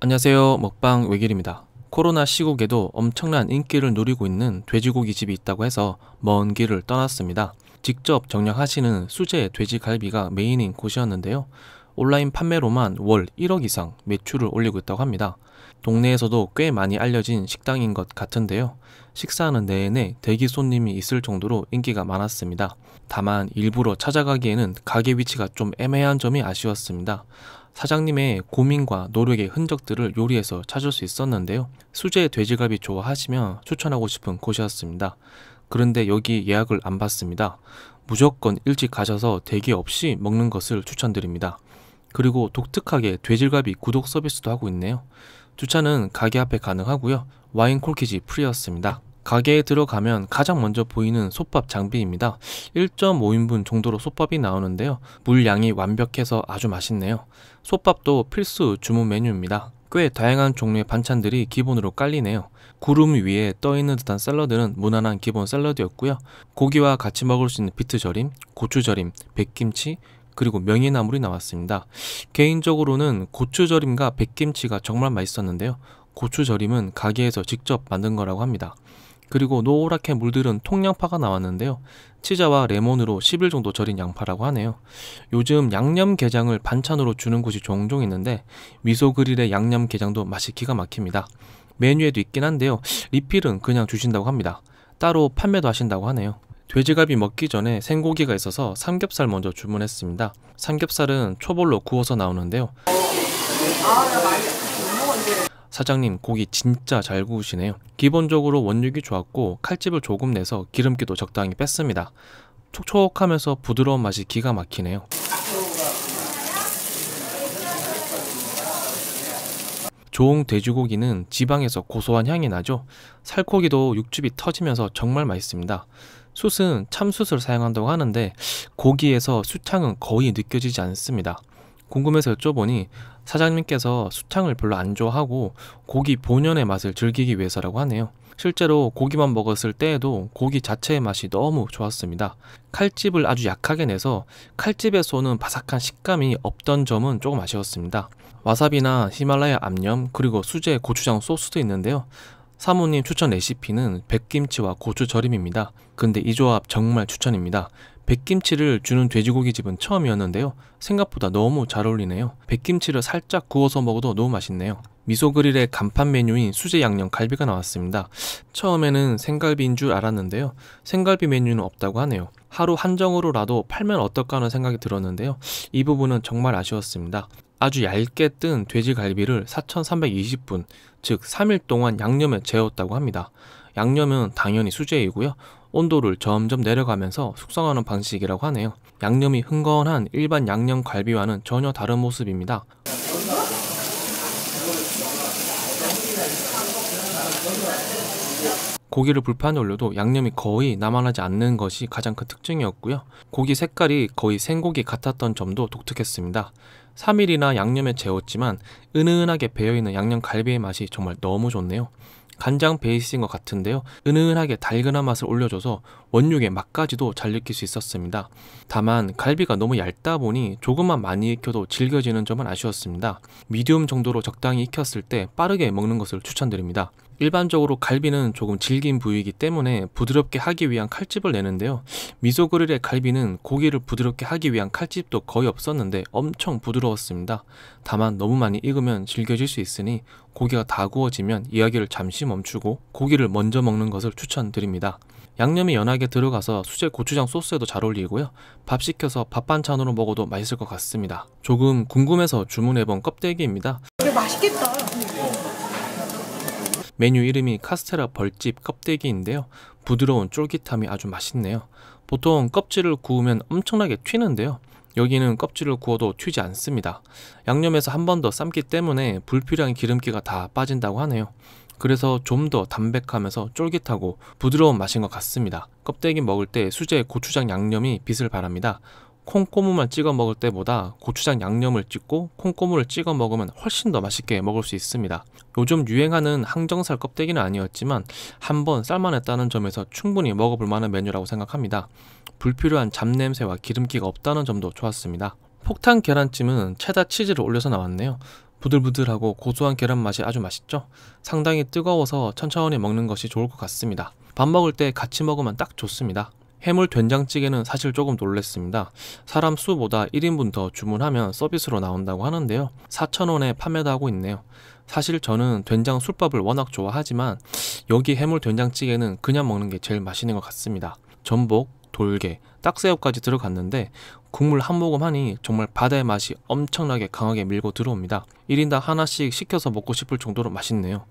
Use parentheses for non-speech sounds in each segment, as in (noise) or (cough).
안녕하세요 먹방 외길입니다 코로나 시국에도 엄청난 인기를 누리고 있는 돼지고기 집이 있다고 해서 먼 길을 떠났습니다 직접 정력하시는 수제 돼지갈비가 메인인 곳이었는데요 온라인 판매로만 월 1억 이상 매출을 올리고 있다고 합니다. 동네에서도 꽤 많이 알려진 식당인 것 같은데요. 식사하는 내내 대기 손님이 있을 정도로 인기가 많았습니다. 다만 일부러 찾아가기에는 가게 위치가 좀 애매한 점이 아쉬웠습니다. 사장님의 고민과 노력의 흔적들을 요리해서 찾을 수 있었는데요. 수제 돼지갈비 좋아하시면 추천하고 싶은 곳이었습니다. 그런데 여기 예약을 안 받습니다. 무조건 일찍 가셔서 대기 없이 먹는 것을 추천드립니다. 그리고 독특하게 돼지갈비 구독 서비스도 하고 있네요. 주차는 가게 앞에 가능하고요. 와인 콜키지 프리였습니다. 가게에 들어가면 가장 먼저 보이는 솥밥 장비입니다. 1.5인분 정도로 솥밥이 나오는데요. 물량이 완벽해서 아주 맛있네요. 솥밥도 필수 주문 메뉴입니다. 꽤 다양한 종류의 반찬들이 기본으로 깔리네요. 구름 위에 떠있는 듯한 샐러드는 무난한 기본 샐러드였고요. 고기와 같이 먹을 수 있는 비트 절임, 고추 절임, 백김치, 그리고 명이나물이 나왔습니다. 개인적으로는 고추절임과 백김치가 정말 맛있었는데요. 고추절임은 가게에서 직접 만든 거라고 합니다. 그리고 노랗게 물들은 통양파가 나왔는데요. 치자와 레몬으로 10일 정도 절인 양파라고 하네요. 요즘 양념게장을 반찬으로 주는 곳이 종종 있는데 미소그릴의 양념게장도 맛이 기가 막힙니다. 메뉴에도 있긴 한데요. 리필은 그냥 주신다고 합니다. 따로 판매도 하신다고 하네요. 돼지갈비 먹기 전에 생고기가 있어서 삼겹살 먼저 주문했습니다. 삼겹살은 초벌로 구워서 나오는데요. 사장님 고기 진짜 잘 구우시네요. 기본적으로 원육이 좋았고 칼집을 조금 내서 기름기도 적당히 뺐습니다. 촉촉하면서 부드러운 맛이 기가 막히네요. 좋은 돼지고기는 지방에서 고소한 향이 나죠. 살코기도 육즙이 터지면서 정말 맛있습니다. 숯은 참숯을 사용한다고 하는데 고기에서 숯향은 거의 느껴지지 않습니다. 궁금해서 여쭤보니 사장님께서 수창을 별로 안 좋아하고 고기 본연의 맛을 즐기기 위해서라고 하네요. 실제로 고기만 먹었을 때에도 고기 자체의 맛이 너무 좋았습니다. 칼집을 아주 약하게 내서 칼집에서 오는 바삭한 식감이 없던 점은 조금 아쉬웠습니다. 와사비나 히말라야 암염 그리고 수제 고추장 소스도 있는데요. 사모님 추천 레시피는 백김치와 고추 절임입니다. 근데 이 조합 정말 추천입니다. 백김치를 주는 돼지고기 집은 처음이었는데요. 생각보다 너무 잘 어울리네요. 백김치를 살짝 구워서 먹어도 너무 맛있네요. 미소그릴의 간판 메뉴인 수제 양념 갈비가 나왔습니다. 처음에는 생갈비인 줄 알았는데요. 생갈비 메뉴는 없다고 하네요. 하루 한정으로라도 팔면 어떨까 하는 생각이 들었는데요. 이 부분은 정말 아쉬웠습니다. 아주 얇게 뜬 돼지갈비를 4,320분, 즉 3일 동안 양념에 재웠다고 합니다. 양념은 당연히 수제이고요. 온도를 점점 내려가면서 숙성하는 방식이라고 하네요. 양념이 흥건한 일반 양념 갈비와는 전혀 다른 모습입니다. 고기를 불판에 올려도 양념이 거의 남아나지 않는 것이 가장 큰 특징이었고요. 고기 색깔이 거의 생고기 같았던 점도 독특했습니다. 3일이나 양념에 재웠지만 은은하게 배어있는 양념 갈비의 맛이 정말 너무 좋네요. 간장 베이스인 것 같은데요. 은은하게 달근한 맛을 올려줘서 원육의 맛까지도 잘 느낄 수 있었습니다. 다만 갈비가 너무 얇다 보니 조금만 많이 익혀도 질겨지는 점은 아쉬웠습니다. 미디움 정도로 적당히 익혔을 때 빠르게 먹는 것을 추천드립니다. 일반적으로 갈비는 조금 질긴 부위이기 때문에 부드럽게 하기 위한 칼집을 내는데요. 미소 그릴의 갈비는 고기를 부드럽게 하기 위한 칼집도 거의 없었는데 엄청 부드러웠습니다. 다만 너무 많이 익으면 질겨질 수 있으니 고기가 다 구워지면 이야기를 잠시 멈추고 고기를 먼저 먹는 것을 추천드립니다. 양념이 연하게 들어가서 수제 고추장 소스에도 잘 어울리고요. 밥 시켜서 밥 반찬으로 먹어도 맛있을 것 같습니다. 조금 궁금해서 주문해본 껍데기입니다. 맛있겠다. 메뉴 이름이 카스테라 벌집 껍데기인데요. 부드러운 쫄깃함이 아주 맛있네요. 보통 껍질을 구우면 엄청나게 튀는데요. 여기는 껍질을 구워도 튀지 않습니다. 양념에서 한 번 더 삶기 때문에 불필요한 기름기가 다 빠진다고 하네요. 그래서 좀 더 담백하면서 쫄깃하고 부드러운 맛인 것 같습니다. 껍데기 먹을 때 수제 고추장 양념이 빛을 발합니다. 콩고무만 찍어 먹을 때보다 고추장 양념을 찍고 콩고무를 찍어 먹으면 훨씬 더 맛있게 먹을 수 있습니다. 요즘 유행하는 항정살 껍데기는 아니었지만 한 번 쌀만했다는 점에서 충분히 먹어볼 만한 메뉴라고 생각합니다. 불필요한 잡냄새와 기름기가 없다는 점도 좋았습니다. 폭탄 계란찜은 체다 치즈를 올려서 나왔네요. 부들부들하고 고소한 계란 맛이 아주 맛있죠? 상당히 뜨거워서 천천히 먹는 것이 좋을 것 같습니다. 밥 먹을 때 같이 먹으면 딱 좋습니다. 해물 된장찌개는 사실 조금 놀랬습니다. 사람 수보다 1인분 더 주문하면 서비스로 나온다고 하는데요. 4,000원에 판매도 하고 있네요. 사실 저는 된장 술밥을 워낙 좋아하지만 여기 해물 된장찌개는 그냥 먹는 게 제일 맛있는 것 같습니다. 전복, 돌게, 딱새우까지 들어갔는데 국물 한 모금 하니 정말 바다의 맛이 엄청나게 강하게 밀고 들어옵니다. 1인당 하나씩 시켜서 먹고 싶을 정도로 맛있네요.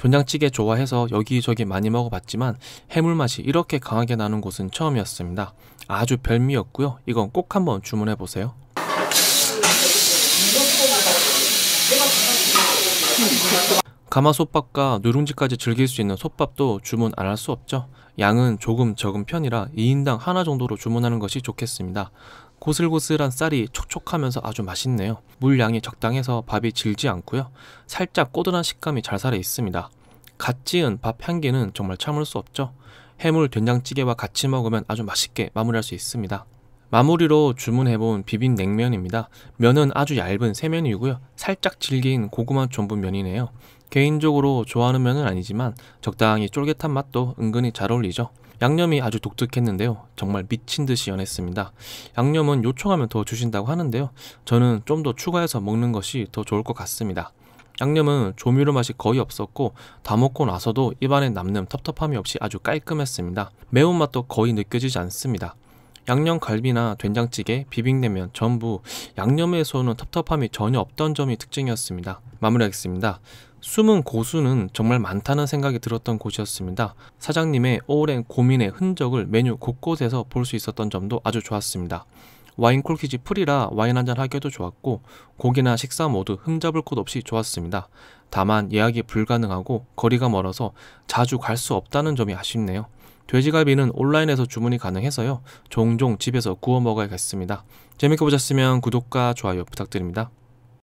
된장찌개 좋아해서 여기저기 많이 먹어봤지만 해물 맛이 이렇게 강하게 나는 곳은 처음이었습니다. 아주 별미였고요. 이건 꼭 한번 주문해보세요. (laughs) 가마솥밥과 누룽지까지 즐길 수 있는 솥밥도 주문 안 할 수 없죠. 양은 조금 적은 편이라 2인당 하나 정도로 주문하는 것이 좋겠습니다. 고슬고슬한 쌀이 촉촉하면서 아주 맛있네요. 물량이 적당해서 밥이 질지 않고요. 살짝 꼬들한 식감이 잘 살아 있습니다. 갓 지은 밥 향기는 정말 참을 수 없죠. 해물 된장찌개와 같이 먹으면 아주 맛있게 마무리할 수 있습니다. 마무리로 주문해본 비빔 냉면입니다. 면은 아주 얇은 세면이고요. 살짝 질긴 고구마 전분면이네요. 개인적으로 좋아하는 면은 아니지만 적당히 쫄깃한 맛도 은근히 잘 어울리죠. 양념이 아주 독특했는데요. 정말 미친 듯이 연했습니다. 양념은 요청하면 더 주신다고 하는데요. 저는 좀 더 추가해서 먹는 것이 더 좋을 것 같습니다. 양념은 조미료 맛이 거의 없었고 다 먹고 나서도 입안에 남는 텁텁함이 없이 아주 깔끔했습니다. 매운맛도 거의 느껴지지 않습니다. 양념갈비나 된장찌개, 비빔냉면 전부 양념에서는 텁텁함이 전혀 없던 점이 특징이었습니다. 마무리하겠습니다. 숨은 고수는 정말 많다는 생각이 들었던 곳이었습니다. 사장님의 오랜 고민의 흔적을 메뉴 곳곳에서 볼 수 있었던 점도 아주 좋았습니다. 와인 콜키지 풀이라 와인 한잔 하기에도 좋았고 고기나 식사 모두 흠잡을 곳 없이 좋았습니다. 다만 예약이 불가능하고 거리가 멀어서 자주 갈 수 없다는 점이 아쉽네요. 돼지갈비는 온라인에서 주문이 가능해서요. 종종 집에서 구워 먹어야겠습니다. 재밌게 보셨으면 구독과 좋아요 부탁드립니다.